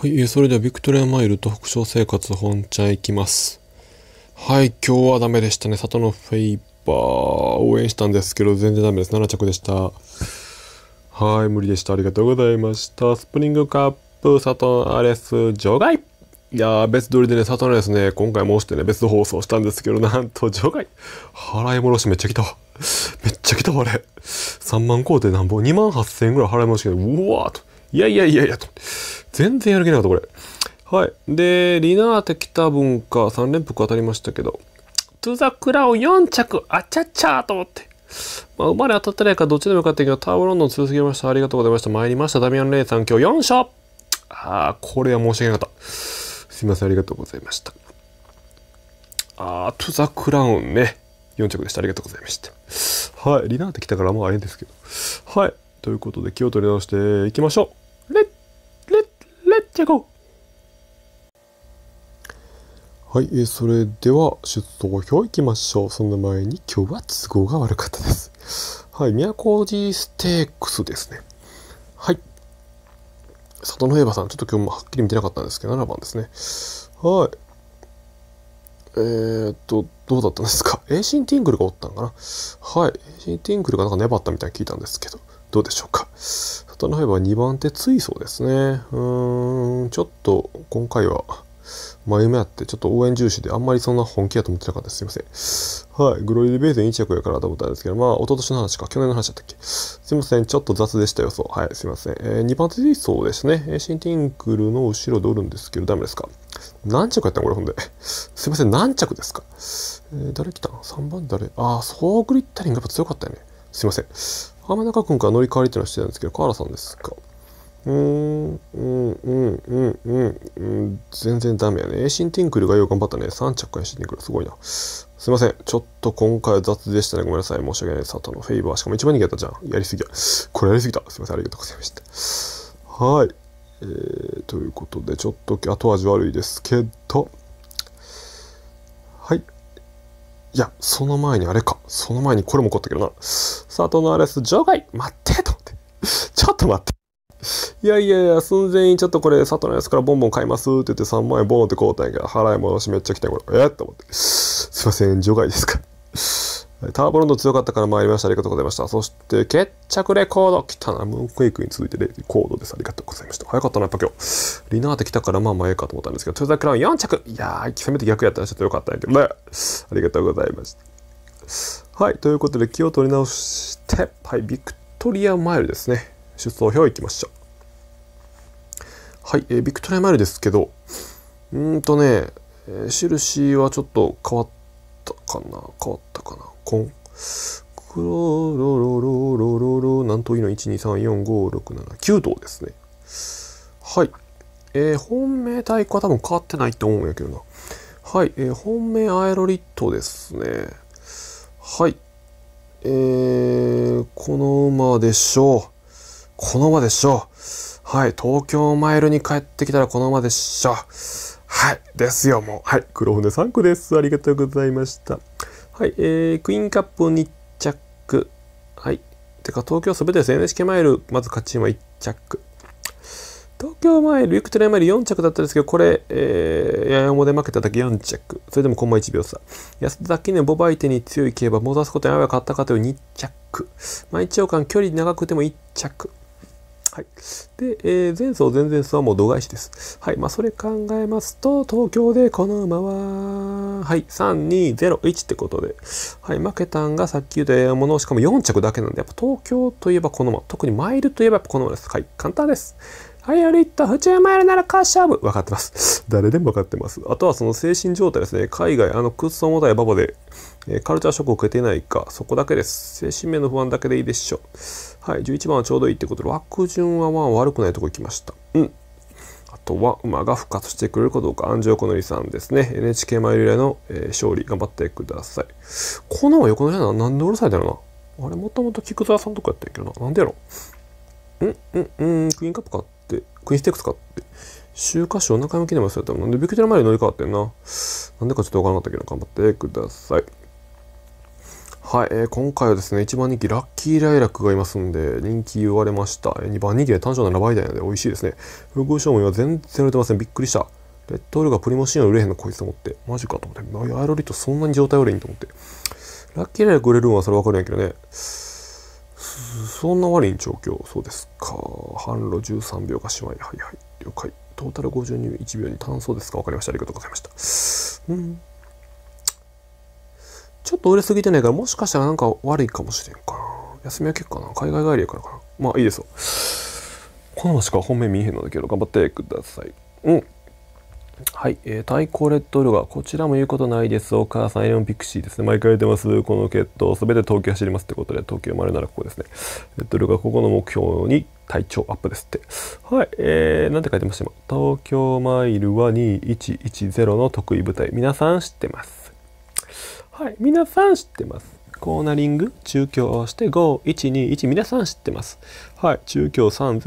はい、それではビクトリアマイルと北小生活本茶行きます。はい、今日はダメでしたね。里のフェイバー応援したんですけど、全然ダメです。7着でした。はい、無理でした。ありがとうございました。スプリングカップ、佐藤アレス、除外いやー、別撮りでね、里アですね、今回申してね、別放送したんですけど、なんと除外払い戻しめっちゃ来ためっちゃ来たあれ。3万工程なんぼ、2万8000円ぐらい払い戻しが、うわーと。いやいやいやいやと。全然やる気なかった、これ。はい。で、リナーテた分か、3連服当たりましたけど、トゥザクラを4着、あちゃちゃーと思って。まあ、生まれ当たってないかどっちでもよかったけど、ターボロンドン強すぎました。ありがとうございました。参りました。ダミアン・レイさん、今日4勝ああ、これは申し訳なかった。すいません、ありがとうございました。あー、トゥザクラウンね。4着でした。ありがとうございました。はい。リナーテ来たからもうあれですけど。はい。ということで気を取り直していきましょうレッレッレッチェゴはい、えー、それでは出走表いきましょう。その前に今日は都合が悪かったです。はい、宮古寺ステークスですね。はい。里の平和さん、ちょっと今日もはっきり見てなかったんですけど、7番ですね。はい。えー、っと、どうだったんですかエイシンティングルがおったんかなはい。エイシンティングルがなんか粘ったみたいに聞いたんですけど。どうでしょうか。サナイは2番手ついそうですね。うーん、ちょっと今回はあ、目あって、ちょっと応援重視で、あんまりそんな本気やと思ってなかったですすいません。はい。グロイディベーゼン1着やからと思ったんですけど、まあ、一昨年の話か、去年の話だったっけ。すいません。ちょっと雑でした予想。はい。すいません。えー、2番手そうですね。えー、シンティンクルの後ろでおるんですけど、ダメですか。何着やったんこれ、ほんで。すいません。何着ですか。えー、誰来たん ?3 番誰ああ、そうグリッタリンがやっぱ強かったよね。すいません。雨中君から乗り換わりっていうのはしてたんですけど、河原さんですか。うーん、うん、うん、うん、うん、全然ダメやね。シンティンクルがよう頑張ったね。3着からシンティンクル、すごいな。すいません。ちょっと今回は雑でしたね。ごめんなさい。申し訳ない佐藤のフェイバー。しかも一番人気やったじゃん。やりすぎや。これやりすぎた。すいません。ありがとうございました。はい。えー、ということで、ちょっと後味悪いですけど、いや、その前にあれか。その前にこれも起こったけどな。佐藤のアレス、除外待ってと思って。ちょっと待って。いやいやいや、寸前にちょっとこれ、佐藤のやつからボンボン買いますって言って3万円ボンって買うたんやけど、払い戻しめっちゃ来たこれ。えー、と思って。すいません、除外ですか。ターボロンド強かったから参りました。ありがとうございました。そして、決着レコード来たな。ムーンクエイクに続いてレコードです。ありがとうございました。早かったな、やっぱ今日。リナーテ来たからまあ前かと思ったんですけど、トヨタクラウン4着いやー、せめて逆やったらちょっと良かったんやけどね。ありがとうございました。はい、ということで気を取り直して、はい、ビクトリアマイルですね。出走表いきましょう。はい、えー、ビクトリアマイルですけど、うんとね、えー、印はちょっと変わったかな変わったかなコン。クロロロロロロロ、なんといいの ?1,2,3,4,5,6,7,9 頭ですね。はい。えー、本命対は多分変わってないと思うんやけどな。はい。えー、本命アエロリットですね。はい。えー、この馬でしょう。この馬でしょう。はい。東京マイルに帰ってきたらこの馬でしょう。はい。ですよ、もう。はい。黒船3区です。ありがとうございました。はい、えー、クイーンカップ2着。はい。てか、東京すべてです。NHK マイル、まず勝ち馬1着。東京マイル、ビクトリアマイル4着だったんですけど、これ、えー、八やもで負けただけ4着。それでもコンマ1秒差。安田記念、ボバ相手に強い競馬、モすことスコテあわや勝ったかという2着。まあ、一応間、距離長くても1着。はい、で、えー、前走前々走はもう度外視です。はい、まあ、それ考えますと、東京でこの馬は、はい、3201ってことで、はい、負けたんがさっき言ったもの、しかも4着だけなんで、やっぱ東京といえばこの馬、特にマイルといえばこの馬です。はい、簡単です。はい、歩いた。府中マイルならカッシャーブ。分かってます。誰でも分かってます。あとはその精神状態ですね。海外、あの、クッソ重たいババで、えー、カルチャーショックを受けてないか、そこだけです。精神面の不安だけでいいでしょう。はい、11番はちょうどいいってことで、枠順はまあ悪くないとこ行きました。うん。あとは馬が復活してくれるかどうか、安城のりさんですね。NHK マイル以来の、えー、勝利、頑張ってください。この横の部屋なんでうろされたのなあれ、もともと菊沢さんとかやったんやけどな。なんでやろうん、うん、うん、クイーンカップ買った。クイーンステークス買って、週刊誌お腹向きでも忘れたもんで、ビクテラマリー乗り換わってんな。なんでかちょっとわからなかったけど、頑張ってください。はい、えー、今回はですね、1番人気ラッキーライラックがいますんで、人気言われました。2番人気で単調なラバイダイなので美味しいですね。風空賞も今全然売れてません。びっくりした。レッドオールがプリモシーンを売れへんのこいつと思って。マジかと思って。アイロリとそんなに状態悪いんと思って。ラッキーライラック売れるんはそれわかるんやけどね。そんな悪い状況そうですか販路13秒がしまいはいはい了解トータル51秒に単素ですか分かりましたありがとうございましたうんちょっと売れすぎてないからもしかしたらなんか悪いかもしれんかな休み明けかな海外帰りやからかなまあいいですよこのまましか本命見えへんのだけど頑張ってくださいうんはい、えー、対抗レッドルガ、こちらも言うことないです。お母さん、エレオンピクシーですね。毎回言ってます。この決闘、すべて東京走りますってことで、東京生まれならここですね。レッドルガ、ここの目標に体調アップですって。はい、えー、なんて書いてました今。東京マイルは2110の得意舞台。皆さん知ってます。はい、皆さん知ってます。コーナリング、中京をして5121、皆さん知ってます。はい、中京3000、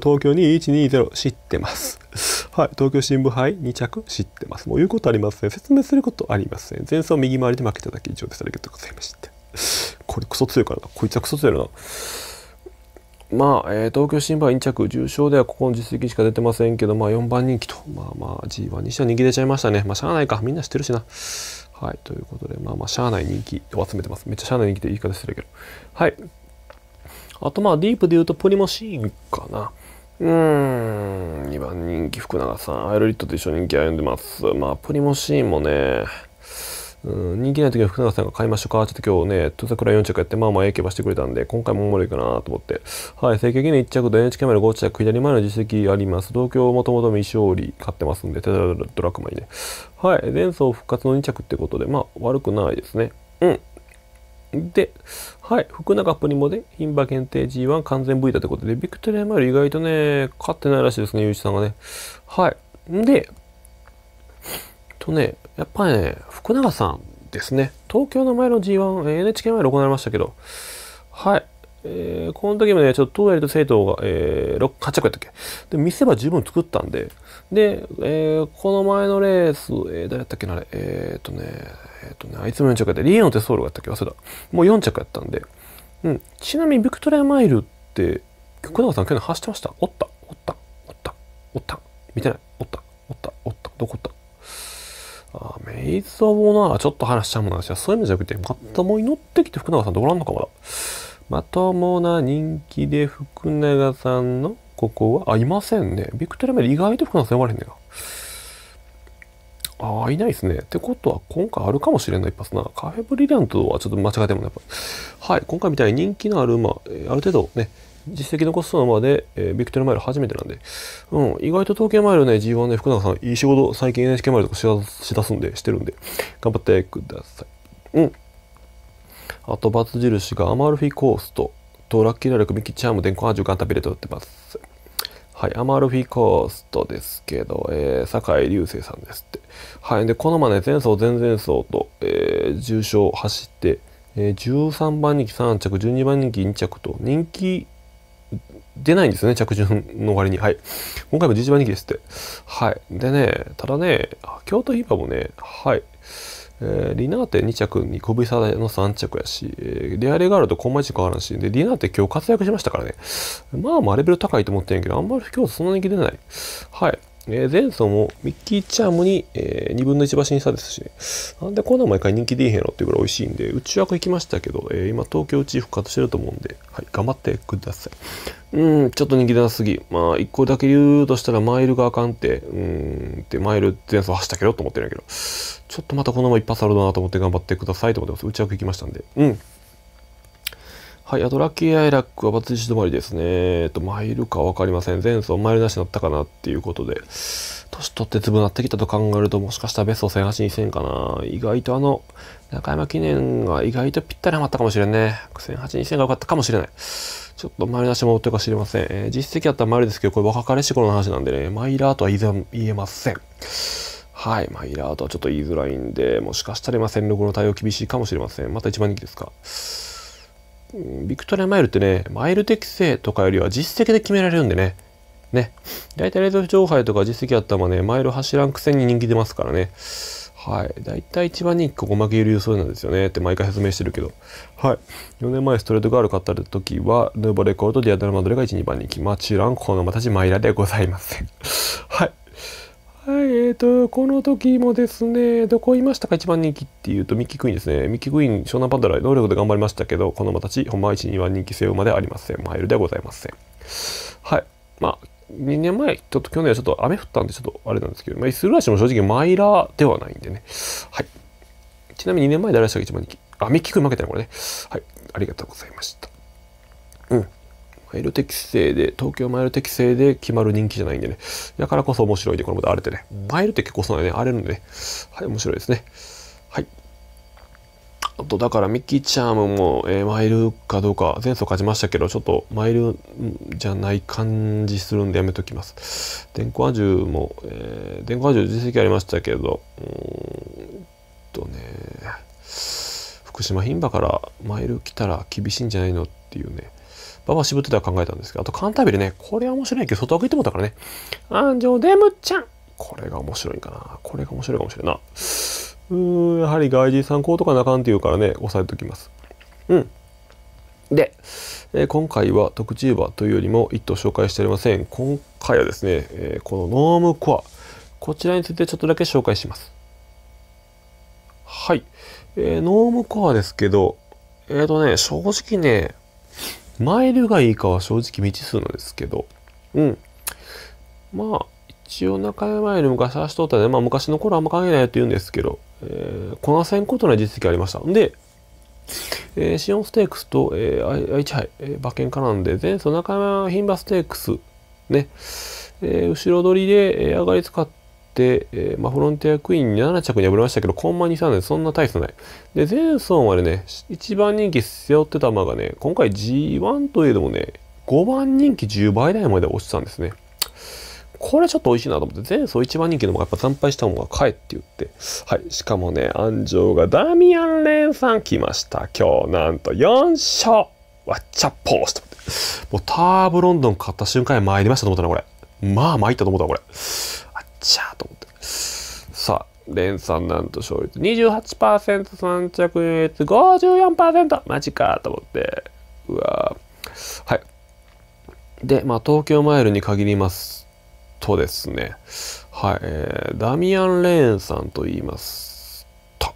東京2120、知ってます。はい、東京新聞杯2着知ってます。もう言うことありません。説明することありません。前走右回りで負けただけ以上です。ありがとうございました。これクソ強いからな。こいつはクソ強いな。まあ、えー、東京新聞杯2着、重賞ではここの実績しか出てませんけど、まあ4番人気と、まあまあ G1 にしては人気出ちゃいましたね。まあしゃあないか、みんな知ってるしな。はい、ということで、まあまあしゃあない人気を集めてます。めっちゃしゃあない人気って言い方してるけど。はい。あとまあディープで言うとプリモシーンかな。うん、2番人気福永さん、アイロリットと一緒に人気歩んでます。まあ、プリモシーンもね、うん、人気ない時は福永さんが買いましょうか。ちょっと今日ね、トゥザクラ4着やって、まあまあええ競馬してくれたんで、今回もおもろいかなと思って。はい、正規に1着と NHK まで5着、左前の実績あります。東京もともと未勝利買ってますんで、テドラクマにね。はい、前走復活の2着ってことで、まあ悪くないですね。うん。で、はい、福永プリモで、牝馬限定 G1 完全 V だってことで、ビクトリアマイル意外とね、勝ってないらしいですね、ゆういちさんがね。はい。んで、とね、やっぱりね、福永さんですね、東京の前の G1、NHK 前で行われましたけど、はい、えー、この時もね、ちょっと東大と生徒が、えー、8着やったっけで、見せ場十分作ったんで、で、えー、この前のレース、えー、誰やったっけなあれ、えー、っとね、えー、っとね、あいつも4着やった、リエノテソールやったっけ忘れた。もう4着やったんで、うん、ちなみにビクトリアマイルって、久永さん去年走ってましたおったおったおったおった見てないおったおったおったどこおったあメイズ・オブ・オナーちょっと話しちゃうもんなんですよ。そういうのじゃなくて、またもう祈ってきて福永さんどこらんのかまだ。まともな人気で福永さんのここは、あ、いませんね。ビクトリアメル意外と福永さん呼ばれへんねんああ、いないですね。ってことは、今回あるかもしれない一発な。カフェブリリアントはちょっと間違えてもね、やっぱ。はい、今回みたいに人気のある馬、ある程度ね、実績残すのまで、えー、ビクトリアマイル初めてなんで、うん、意外と東京マイルね、G1 ね、福永さん、いい仕事、最近 NHK マイルとかしだすんで、してるんで、頑張ってください。うん。あと、バツ印がアマルフィコーストとラッキーレクミキチャーム電光アジュガンタビレと売ってます。はい、アマルフィコーストですけど、えー、酒井流星さんですって。はい、で、このまね、前走、前々走と、えー、重賞走って、えー、13番人気3着、12番人気2着と、人気出ないんですね、着順の割に。はい。今回も11番人気ですって。はい。でね、ただね、京都ヒーパーもね、はい。えー、リナーテ2着に小サダの3着やし、えー、レアレガールとコンマ1変わらんし、で、リナーテ今日活躍しましたからね。まあまあレベル高いと思ってんやけど、あんまり今日そんなに気出ない。はい。えー、前走もミッキーチャームに、えー、2分の1馬身差ですし、ね、なんでこんな毎回人気でいへんのっていうぐらい美味しいんで、内枠行きましたけど、えー、今東京内復活してると思うんで、はい、頑張ってください。うん、ちょっと人気出なすぎ。まあ、1個だけ言うとしたらマイルがあかんって、うん、ってマイル前走走ったけどと思ってるんやけど、ちょっとまたこのまま一発あるなと思って頑張ってくださいと思ってます。内枠行きましたんで。うん。はい、アドラッキーアイラックはバツ印止まりですね。えっと、マイルか分かりません。前走マイルなしになったかなっていうことで、年取って粒なってきたと考えると、もしかしたらベスト1008、2000かな。意外とあの、中山記念が意外とぴったりハマったかもしれんね。1008、2000が良かったかもしれない。ちょっとマイルなし戻ってるか知りません。えー、実績あったらマイルですけど、これ若かりし頃の話なんでね、マイラーとは言えません。はい。マイラーとはちょっと言いづらいんで、もしかしたら今戦力の対応厳しいかもしれません。また1番人気ですか。ビクトリアマイルってね、マイル適正とかよりは実績で決められるんでね。ね。大体レート上杯とか実績あったらね、マイル走らんくせに人気出ますからね。はい。大体一番人気ここ負ける予想なんですよねって毎回説明してるけど。はい。4年前ストレートガール勝った時は、ヌーボレコードとディアダルマドレが1、2番人気。まあ、チランのまたちマイラでございません。はい。はい、えっ、ー、と、この時もですね、どこいましたか一番人気っていうと、ミッキークイーンですね。ミッキークイーン、湘南パンダラ、能力で頑張りましたけど、この馬たち、ほんま1、2番人気性馬でありません。マイルではございません。はい。まあ、2年前、ちょっと去年はちょっと雨降ったんで、ちょっとあれなんですけど、まあ、イスルラシも正直マイラーではないんでね。はい。ちなみに2年前誰でしたか一番人気。あ、ミッキークイーン負けたよ、これね。はい。ありがとうございました。うん。イル適正で、東京マイル適正で決まる人気じゃないんでね。だからこそ面白いで、これまた荒れてね。マイルって結構そうだね、荒れるんでね。はい、面白いですね。はい。あと、だから、ミキチャームも、えー、マイルかどうか、前走勝ちましたけど、ちょっとマイルじゃない感じするんでやめときます。電光アジュも、えー、電光アジュ実績ありましたけど、うんとね、福島牝馬からマイル来たら厳しいんじゃないのっていうね。馬場渋ってたら考えたんですけど、あとカンタービレね、これは面白いけど、外枠いってもったからね。安城デムちゃんこれが面白いかな。これが面白いかもしれんな。うーん、やはり外人参考とかなかんって言うからね、押さえておきます。うん。で、えー、今回は特注馬というよりも一頭紹介しておりません。今回はですね、えー、このノームコア、こちらについてちょっとだけ紹介します。はい。えー、ノームコアですけど、えっ、ー、とね、正直ね、マイルがいいかは正直未知数なんですけど、うん。まあ、一応中山より昔走っとったね、まあ昔の頃あんま関係ないと言うんですけど、えー、こなせんことない実績ありました。んで、えー、シオンステークスと、えー、愛知杯、えー、馬券絡んで、前走中山牝馬ステークス、ね、えー、後ろ取りで、えー、上がり使って、、えー、まあ、フロンティアクイーンに7着に敗れましたけど、コンマ23でそんな大差ない。で、前走まではね、1番人気背負ってた馬がね、今回 G1 といえどもね、5番人気10倍台まで落ちたんですね。これちょっと美味しいなと思って、前走一番人気のもやっぱ惨敗した方がえって言って、はい、しかもね、安城がダミアン・レンさん来ました。今日なんと4勝わっちゃポぽースともうターブロンドン買った瞬間に参りましたと思ったな、これ。まあ参ったと思ったこれ。ちゃーと思って。さあ、連んなんと勝率28%、3着優越54%、マジかと思って。うわはい。で、まあ、東京マイルに限りますとですね、はい、えー、ダミアン・レーンさんと言いますと、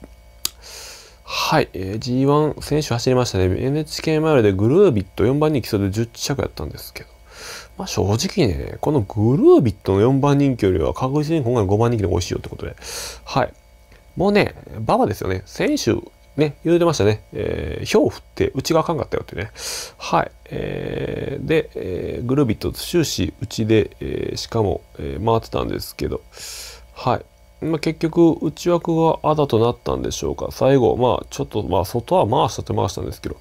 はい、えー、G1 選手走りましたね。NHK マイルでグルービット4番に競礎で10着やったんですけど、まあ、正直ね、このグルービットの4番人気よりは確実に今回の5番人気で美味しいよってことで。はい。もうね、馬場ですよね。先週、ね、言うてましたね。えー、氷降ってうちがあかんかったよってね。はい。えー、で、えー、グルービット終始うちで、えー、しかも、えー、回ってたんですけど、はい。まあ、結局、内枠はあだとなったんでしょうか。最後、まあ、ちょっと、まあ、外は回したって回したんですけど、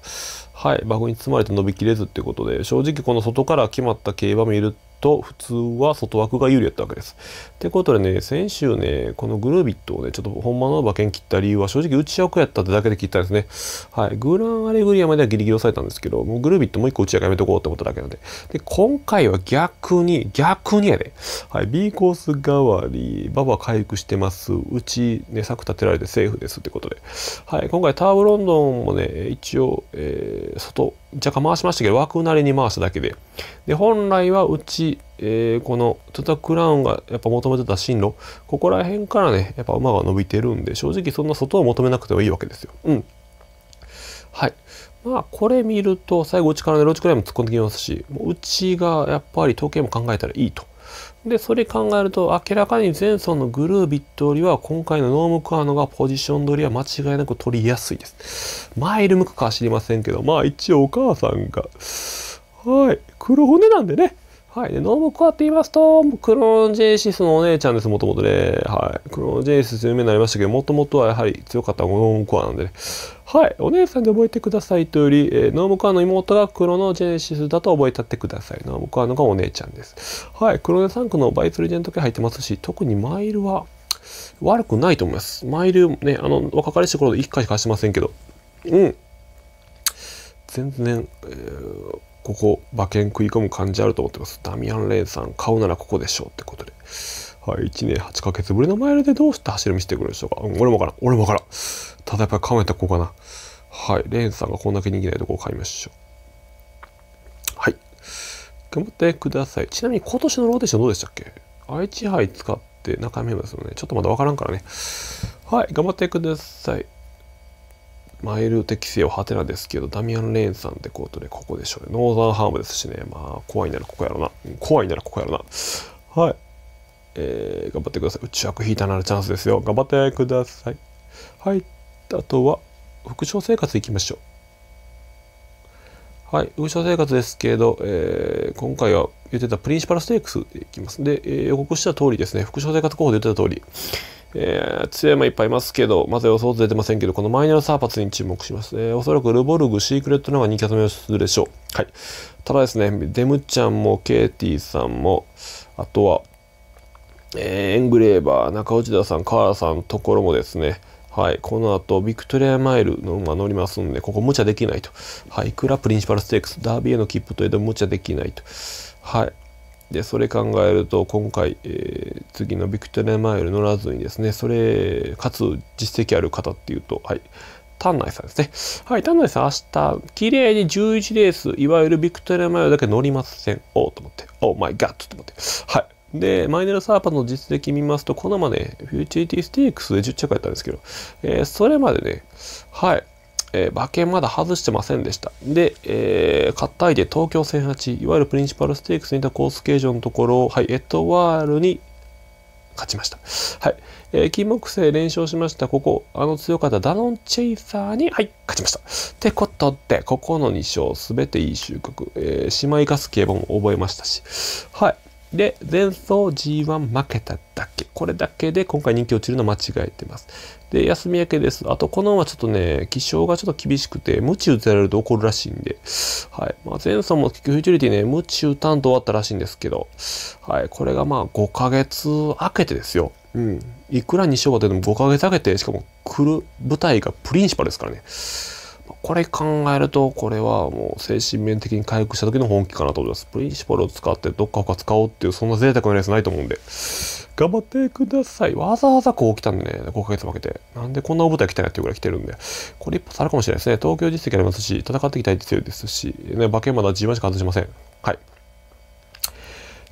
はい、バフに包まれて伸びきれずってことで正直この外から決まった競馬見ると普通は外枠が有利やったわけです。ってことでね先週ねこのグルービットをねちょっと本間の馬券切った理由は正直内枠やったってだけで切ったんですね。はい、グランアレグリアまではギリギリ押さえたんですけどもうグルービットもう一個内枠やめとこうってことだけなんでで今回は逆に逆にやで、ね、はい、B コース代わり馬場回復してますうち、ね、策立てられてセーフですってことで、はい、今回ターブロンドンもね一応、えー、外若干回しましたけど枠なりに回しただけでで本来はうち、えー、このトゥタクラウンがやっぱ求めてた進路ここら辺からねやっぱ馬が伸びてるんで正直そんな外を求めなくてもいいわけですよ。うんはいまあこれ見ると最後内からねロジクライム突っ込んできますしもう内がやっぱり時計も考えたらいいと。で、それ考えると、明らかに前走のグルービットよりは、今回のノームクアノがポジション取りは間違いなく取りやすいです。マイル向くかは知りませんけど、まあ一応お母さんが、はい、黒骨なんでね、はい。で、ノームコアって言いますと、クローンジェイシスのお姉ちゃんです、もともとね。はい。クローンジェイシス有名になりましたけど、もともとはやはり強かったノームコアなんでね。はい。お姉さんで覚えてくださいというより、えー、ノームコアの妹がクロノジェネシスだと覚えたってください。ノームコアのがお姉ちゃんです。はい。クロネサンのバイツリジェント系入ってますし、特にマイルは悪くないと思います。マイルね、あの、若かりし頃で1回しかしませんけど。うん。全然、えーここ馬券食い込む感じあると思ってます。ダミアン・レーンさん、買うならここでしょうってことで。はい、1年8ヶ月ぶりのマイルでどうして走り見せてくれるでしょうか。うん、俺もからん。俺もからん。ただやっぱりてメこうかな。はい、レーンさんがこんだけ人気ないとこを買いましょう。はい。頑張ってください。ちなみに今年のローテーションどうでしたっけ愛知杯使って中山ですよね。ちょっとまだわからんからね。はい、頑張ってください。マイル適正をはてなですけど、ダミアン・レーンさんってことで、ここでしょうね。ノーザンハームですしね。まあ、怖いならここやろな。怖いならここやろな。はい。えー、頑張ってください。内枠引いたならチャンスですよ。頑張ってください。はい。あとは、副賞生活いきましょう。はい。副賞生活ですけど、えー、今回は言ってたプリンシパルステークスでいきます。で、えー、予告した通りですね、副賞生活候補で言ってた通り、えー、強いもいっぱいいますけど、まだ予想出てませんけど、このマイナルサーパスに注目します。えー、おそらくルボルグ、シークレットの方が人気集めするでしょう。はい。ただですね、デムちゃんもケイティさんも、あとは、えー、エングレーバー、中内田さん、河原さんところもですね、はい、この後、ビクトリアマイルの馬乗りますんで、ここ無茶できないと。はい、いくらプリンシパルステークス、ダービーへの切符といえど無茶できないと。はい、でそれ考えると今回、えー、次のビクトリアマイル乗らずにですねそれかつ実績ある方っていうとはい丹内さんですねはい丹内さん明日綺麗に11レースいわゆるビクトリアマイルだけ乗りませんおおと思っておマイガッと思ってはいで、マイネル・サーパの実績見ますと、このまで、フューチュリティステークスで10着やったんですけど、えー、それまでね、はい、えー、馬券まだ外してませんでした。で、えー、買った相手東京0 8、いわゆるプリンシパルステークスにいたコース形状のところ、はい、エトワールに勝ちました。はい。えー、金木星連勝しました。ここ、あの強かったダノンチェイサーに、はい、勝ちました。ってことで、ここの2勝、すべていい収穫。えー、島生かす競馬も覚えましたし。はい。で、前走 G1 負けただけ。これだけで今回人気落ちるの間違えてます。で、休み明けです。あと、このままちょっとね、気象がちょっと厳しくて、無知打てられると怒るらしいんで、はい。まあ、前走も結局フューチュリティね、無知打たんと終わったらしいんですけど、はい。これがまあ、5ヶ月明けてですよ。うん。いくら2勝が出ても5ヶ月明けて、しかも来る舞台がプリンシパルですからね。これ考えると、これはもう精神面的に回復した時の本気かなと思います。プリンシパルを使ってどっか他使おうっていう、そんな贅沢なやつないと思うんで。頑張ってください。わざわざこう来たんでね、5ヶ月負けて。なんでこんな大舞台来たんやっていうぐらい来てるんで。これ一発あるかもしれないですね。東京実績ありますし、戦っていきたいって強いですし、ね、馬券まだ自分しか外しません。はい。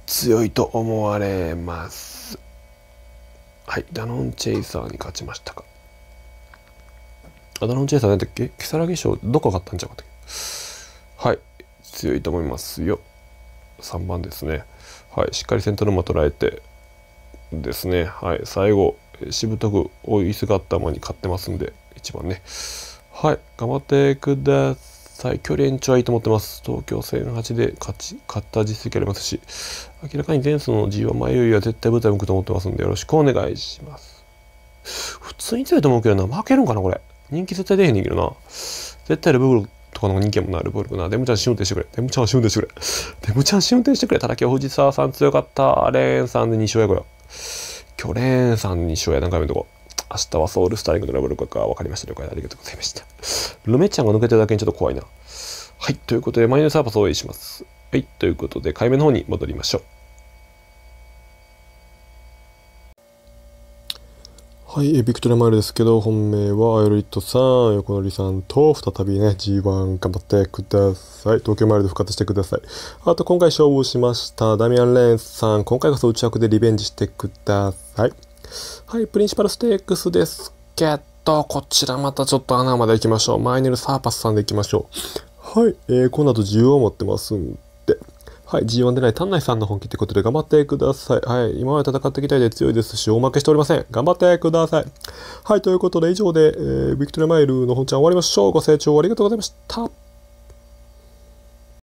強いと思われます。はい。ダノンチェイサーに勝ちましたか。アダロンチェイサー何だっけ木更木賞どこ買ったんじゃうかはい強いと思いますよ3番ですねはいしっかり先頭の馬捉えてですねはい最後しぶとく追いすがった馬に勝ってますんで1番ねはい頑張ってください距離延長はいいと思ってます東京戦8で勝ち勝った実績ありますし明らかに前走の G1 前よりは絶対舞台向くと思ってますんでよろしくお願いします普通に強いと思うけどな負けるんかなこれ人気絶対出へんねんけどな。絶対レブルとかの人気もな、レブルな。デムちゃん試運転してくれ。デムちゃん試運転してくれ。デムちゃん試運転してくれ。ただ今日藤沢さん強かった。レーンさんで2勝やこれ。今日レーンさん2勝や。何回のとこ。明日はソウルスターリングのレブルか分かりました。了解ありがとうございました。ルメちゃんが抜けてるだけにちょっと怖いな。はい。ということで、マイナスサーパスを応援します。はい。ということで、解明の方に戻りましょう。はい、ビクトリアマイルですけど、本命はアイロリットさん、横乗りさんと、再びね、G1 頑張ってください。東京マイルで復活してください。あと、今回勝負しました、ダミアン・レーンさん、今回こそ内枠でリベンジしてください。はい、プリンシパルステークスですけど、こちらまたちょっと穴まで行きましょう。マイネル・サーパスさんで行きましょう。はい、えー、この後自由を持ってますんはい、G1 でない丹内さんの本気ってことで頑張ってください。はい、今まで戦ってきたいで強いですし、大負けしておりません。頑張ってください。はい、ということで以上で、えー、ビクトリアマイルの本ちゃん終わりましょう。ご清聴ありがとうございました。